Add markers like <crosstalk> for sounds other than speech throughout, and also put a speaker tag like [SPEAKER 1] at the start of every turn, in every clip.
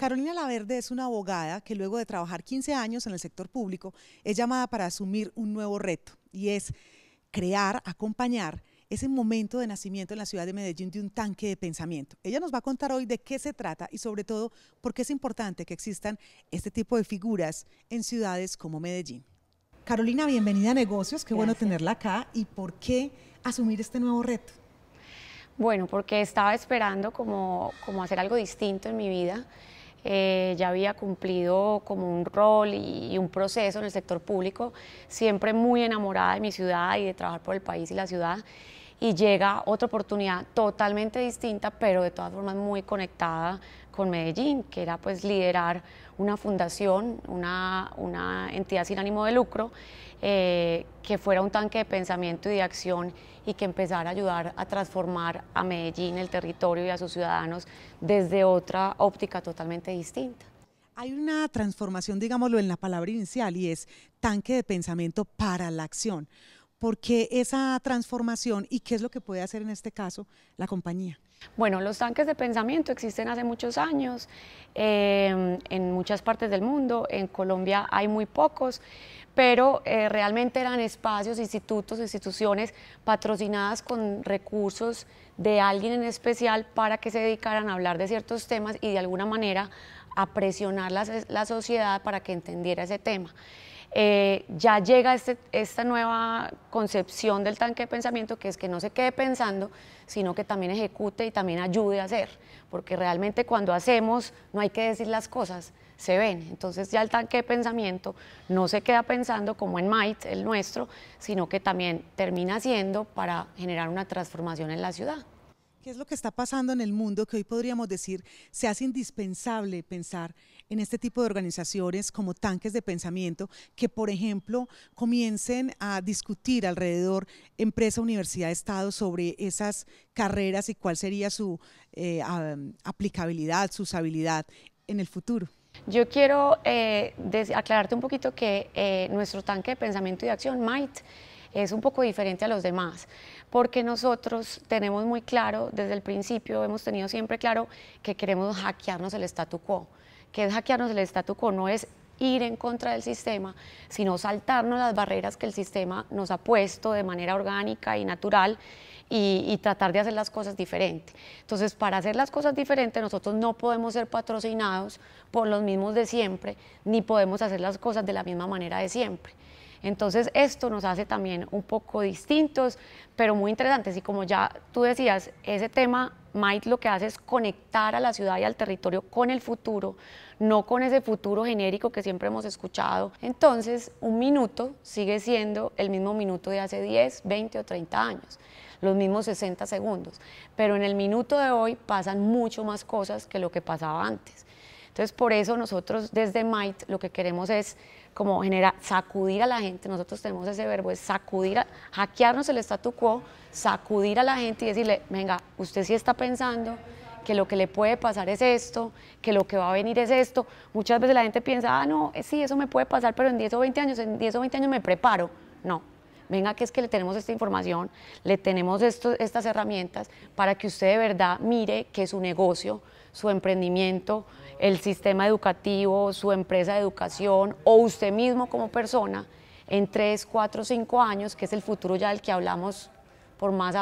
[SPEAKER 1] Carolina Laverde es una abogada que luego de trabajar 15 años en el sector público es llamada para asumir un nuevo reto y es crear, acompañar ese momento de nacimiento en la ciudad de Medellín de un tanque de pensamiento. Ella nos va a contar hoy de qué se trata y sobre todo por qué es importante que existan este tipo de figuras en ciudades como Medellín. Carolina, bienvenida a Negocios, qué bueno tenerla acá y por qué asumir este nuevo reto.
[SPEAKER 2] Bueno, porque estaba esperando como, como hacer algo distinto en mi vida. Eh, ya había cumplido como un rol y, un proceso en el sector público, siempre muy enamorada de mi ciudad y de trabajar por el país y la ciudad. Y llega otra oportunidad totalmente distinta, pero de todas formas muy conectada con Medellín, que era pues liderar una fundación, una, una entidad sin ánimo de lucro eh, que fuera un tanque de pensamiento y de acción y que empezara a ayudar a transformar a Medellín, el territorio y a sus ciudadanos desde otra óptica totalmente distinta.
[SPEAKER 1] Hay una transformación, digámoslo, en la palabra inicial y es tanque de pensamiento para la acción. ¿Por qué esa transformación y qué es lo que puede
[SPEAKER 2] hacer en este caso la compañía? Bueno, los tanques de pensamiento existen hace muchos años eh, en muchas partes del mundo. En Colombia hay muy pocos pero eh, realmente eran espacios, institutos, instituciones patrocinadas con recursos de alguien en especial para que se dedicaran a hablar de ciertos temas y de alguna manera a presionar la, la sociedad para que entendiera ese tema. Eh, ya llega este, esta nueva concepción del tanque de pensamiento, que es que no se quede pensando, sino que también ejecute y también ayude a hacer, porque realmente cuando hacemos no hay que decir las cosas, se ven. Entonces ya el tanque de pensamiento no se queda pensando como en Might, el nuestro, sino que también termina siendo para generar una transformación en la ciudad.
[SPEAKER 1] ¿Qué es lo que está pasando en el mundo que hoy podríamos decir se hace indispensable pensar en este tipo de organizaciones como tanques de pensamiento que, por ejemplo, comiencen a discutir alrededor empresa, universidad, Estado sobre esas carreras y cuál sería su eh, aplicabilidad, su usabilidad en
[SPEAKER 2] el futuro? Yo quiero eh, aclararte un poquito que eh, nuestro tanque de pensamiento y de acción, Might, es un poco diferente a los demás, porque nosotros tenemos muy claro, desde el principio hemos tenido siempre claro que queremos hackearnos el statu quo que es hackearnos el statu quo, no es ir en contra del sistema, sino saltarnos las barreras que el sistema nos ha puesto de manera orgánica y natural y, tratar de hacer las cosas diferente. Entonces, para hacer las cosas diferentes, nosotros no podemos ser patrocinados por los mismos de siempre, ni podemos hacer las cosas de la misma manera de siempre. Entonces esto nos hace también un poco distintos, pero muy interesantes. Y como ya tú decías, ese tema, Might lo que hace es conectar a la ciudad y al territorio con el futuro, no con ese futuro genérico que siempre hemos escuchado. Entonces, un minuto sigue siendo el mismo minuto de hace 10, 20 o 30 años los mismos 60 segundos, pero en el minuto de hoy pasan mucho más cosas que lo que pasaba antes. Entonces, por eso nosotros desde MIT lo que queremos es como generar sacudir a la gente, nosotros tenemos ese verbo, es sacudir, hackearnos el statu quo, sacudir a la gente y decirle, venga, usted sí está pensando que lo que le puede pasar es esto, que lo que va a venir es esto. Muchas veces la gente piensa, ah, no, eh, sí, eso me puede pasar, pero en 10 o 20 años, en 10 o 20 años me preparo. No, venga que es que le tenemos esta información, le tenemos estas herramientas para que usted de verdad mire que su negocio, su emprendimiento, el sistema educativo, su empresa de educación o usted mismo como persona en cuatro o cinco años, que es el futuro ya del que hablamos, por más,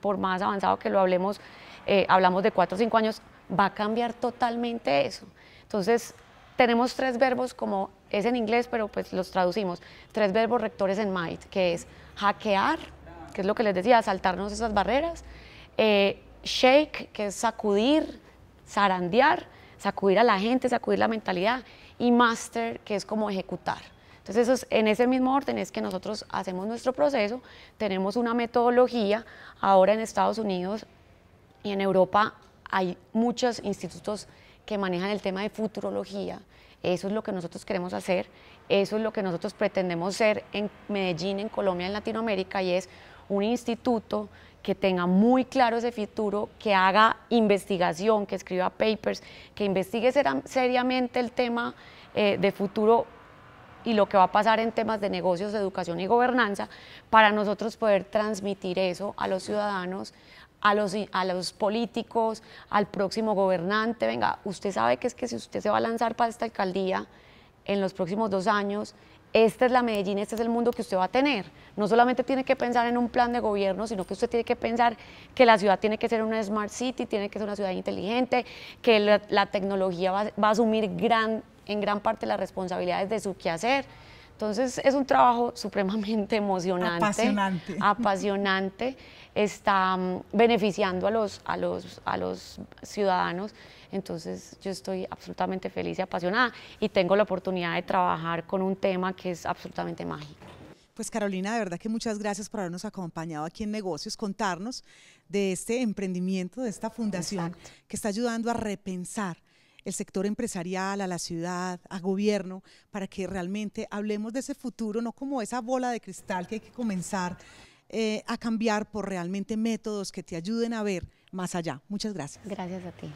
[SPEAKER 2] por más avanzado que lo hablemos, eh, hablamos de cuatro o cinco años, va a cambiar totalmente eso. Entonces, tenemos tres verbos como es en inglés, pero pues los traducimos, tres verbos rectores en MIT, que es hackear, que es lo que les decía, saltarnos esas barreras, eh, shake, que es sacudir, zarandear, sacudir a la gente, sacudir la mentalidad, y master, que es como ejecutar. Entonces, en ese mismo orden es que nosotros hacemos nuestro proceso, tenemos una metodología, ahora en Estados Unidos y en Europa hay muchos institutos que manejan el tema de futurología, eso es lo que nosotros queremos hacer, eso es lo que nosotros pretendemos ser en Medellín, en Colombia, en Latinoamérica, y es un instituto que tenga muy claro ese futuro, que haga investigación, que escriba papers, que investigue seriamente el tema eh, de futuro y lo que va a pasar en temas de negocios, educación y gobernanza, para nosotros poder transmitir eso a los ciudadanos, a los, a los políticos, al próximo gobernante. Venga, usted sabe que es que si usted se va a lanzar para esta alcaldía en los próximos dos años, esta es la Medellín, este es el mundo que usted va a tener. No solamente tiene que pensar en un plan de gobierno, sino que usted tiene que pensar que la ciudad tiene que ser una smart city, tiene que ser una ciudad inteligente, que la, tecnología va, a asumir gran, en gran parte las responsabilidades de su quehacer. Entonces es un trabajo supremamente <laughs> emocionante, apasionante, apasionante está mm, beneficiando a los, a, los, a los ciudadanos. Entonces yo estoy absolutamente feliz y apasionada y tengo la oportunidad de trabajar con un tema que es absolutamente mágico.
[SPEAKER 1] Pues Carolina, de verdad que muchas gracias por habernos acompañado aquí en Negocios, contarnos de este emprendimiento, de esta fundación que está ayudando a repensar el sector empresarial, a la ciudad, a gobierno, para que realmente hablemos de ese futuro, no como esa bola de cristal que hay que comenzar eh, a cambiar por realmente métodos que te ayuden a ver más allá. Muchas gracias. Gracias a ti.